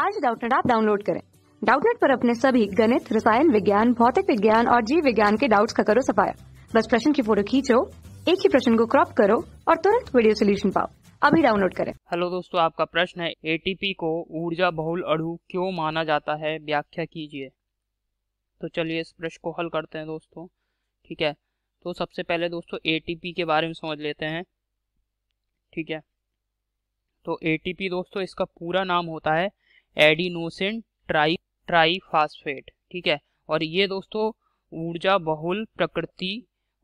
आज डाउटनेट आप डाउनलोड करें डाउटनेट पर अपने सभी गणित रसायन विज्ञान भौतिक विज्ञान और जीव विज्ञान के डाउट्स का करो सफाया बस प्रश्न की फोटो खींचो एक ही प्रश्न को क्रॉप करो और तुरंत वीडियो सोल्यूशन पाओ अभी डाउनलोड करें हेलो दोस्तों आपका प्रश्न है एटीपी को ऊर्जा बहुल अड़ू क्यों माना जाता है व्याख्या कीजिए तो चलिए इस प्रश्न को हल करते हैं दोस्तों ठीक है तो सबसे पहले दोस्तों एटीपी के बारे में समझ लेते हैं ठीक है तो एटीपी दोस्तों इसका पूरा नाम होता है एडिनोसिन ट्राई ट्राईफास्फेट ठीक है और ये दोस्तों ऊर्जा बहुल प्रकृति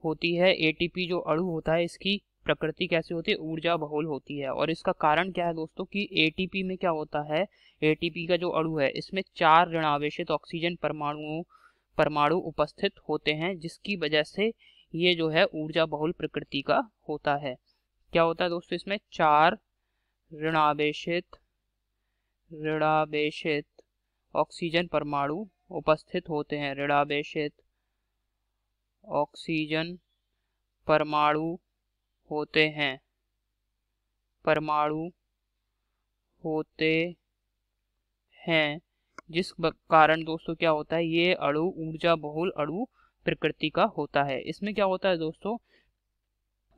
होती है एटीपी जो अणु होता है इसकी प्रकृति कैसे होती है ऊर्जा बहुल होती है और इसका कारण क्या है दोस्तों कि एटीपी में क्या होता है एटीपी का जो अणु है इसमें चार ऋणावेशित ऑक्सीजन परमाणुओं परमाणु उपस्थित होते हैं जिसकी वजह से ये जो है ऊर्जा बहुल प्रकृति का होता है क्या होता है दोस्तों इसमें चार ऋणावेशित ऋणावेशित ऑक्सीजन परमाणु उपस्थित होते हैं ऋणावेशित ऑक्सीजन परमाणु होते हैं परमाणु होते हैं जिस कारण दोस्तों क्या होता है ये अणु ऊर्जा बहुल अणु प्रकृति का होता है इसमें क्या होता है दोस्तों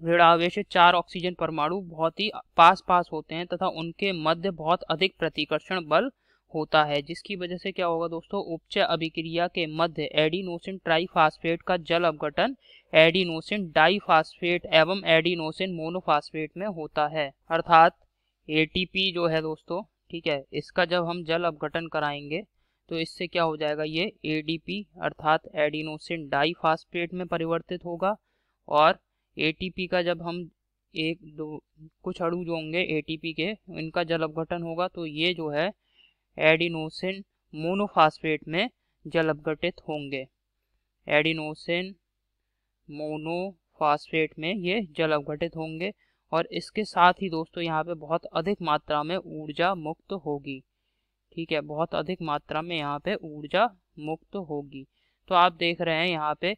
ऋण आवेश चार ऑक्सीजन परमाणु बहुत ही पास पास होते हैं तथा उनके मध्य बहुत अधिक प्रतिकर्षण बल होता है जिसकी वजह से क्या होगा दोस्तों उपचय अभिक्रिया के मध्य एडिनोसिन ट्राइफास्फेट का जल अवघटन एडिनोसिन डाइफास्फेट एवं एडिनोसिन मोनोफास्फेट में होता है अर्थात एटीपी जो है दोस्तों ठीक है इसका जब हम जल अवघटन कराएंगे तो इससे क्या हो जाएगा ये एडीपी अर्थात एडिनोसिन डाइफास्फेट में परिवर्तित होगा और एटीपी का जब हम एक दो कुछ अड़ू जो होंगे एटीपी के इनका जल अपघटन होगा तो ये जो है एडिनोसिन मोनोफास्फेट में जल अपघटित होंगे एडिनोसिन मोनोफास्फेट में ये जल अपघटित होंगे और इसके साथ ही दोस्तों यहाँ पे बहुत अधिक मात्रा में ऊर्जा मुक्त होगी ठीक है बहुत अधिक मात्रा में यहाँ पे ऊर्जा मुक्त होगी तो आप देख रहे हैं यहाँ पे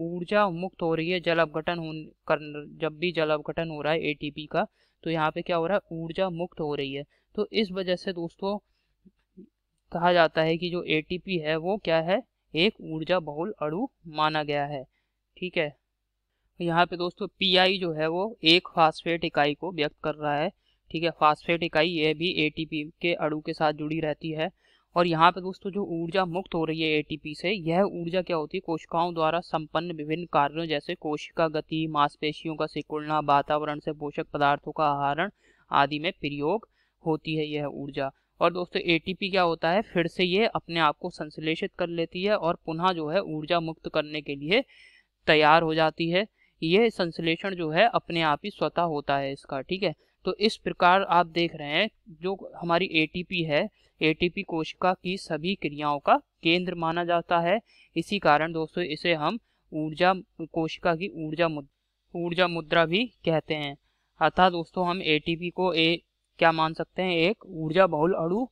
ऊर्जा मुक्त हो रही है जल अपघटन हो कर जब भी जल अपघटन हो रहा है एटीपी का तो यहाँ पे क्या हो रहा है ऊर्जा मुक्त हो रही है तो इस वजह से दोस्तों कहा जाता है कि जो एटीपी है वो क्या है एक ऊर्जा बहुल अड़ु माना गया है ठीक है यहाँ पे दोस्तों पीआई जो है वो एक फास्फेट इकाई को व्यक्त कर रहा है ठीक है फास्फेट इकाई ये भी ए के अड़ू के साथ जुड़ी रहती है और यहाँ पे दोस्तों जो ऊर्जा मुक्त हो रही है एटीपी से यह ऊर्जा क्या होती है कोशिकाओं द्वारा संपन्न विभिन्न कार्यों जैसे कोशिका गति मांसपेशियों का सिकुड़ना वातावरण से पोषक पदार्थों का आहरण आदि में प्रयोग होती है यह ऊर्जा और दोस्तों एटीपी क्या होता है फिर से ये अपने आप को संश्लेषित कर लेती है और पुनः जो है ऊर्जा मुक्त करने के लिए तैयार हो जाती है ये संश्लेषण जो है अपने आप ही स्वतः होता है इसका ठीक है तो इस प्रकार आप देख रहे हैं जो हमारी एटीपी है एटीपी कोशिका की सभी क्रियाओं का केंद्र माना जाता है इसी कारण दोस्तों इसे हम ऊर्जा कोशिका की ऊर्जा ऊर्जा मुद्रा भी कहते हैं अतः दोस्तों हम एटीपी को ए क्या मान सकते हैं एक ऊर्जा बहुल अड़ु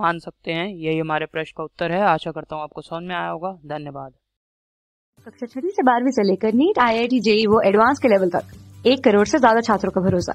मान सकते हैं यही हमारे प्रश्न का उत्तर है आशा करता हूँ आपको समझ में आया होगा धन्यवाद कक्षा छठी से बारहवीं से लेकर नीट आई आई टी वो एडवांस के लेवल तक एक करोड़ से ज्यादा छात्रों का भरोसा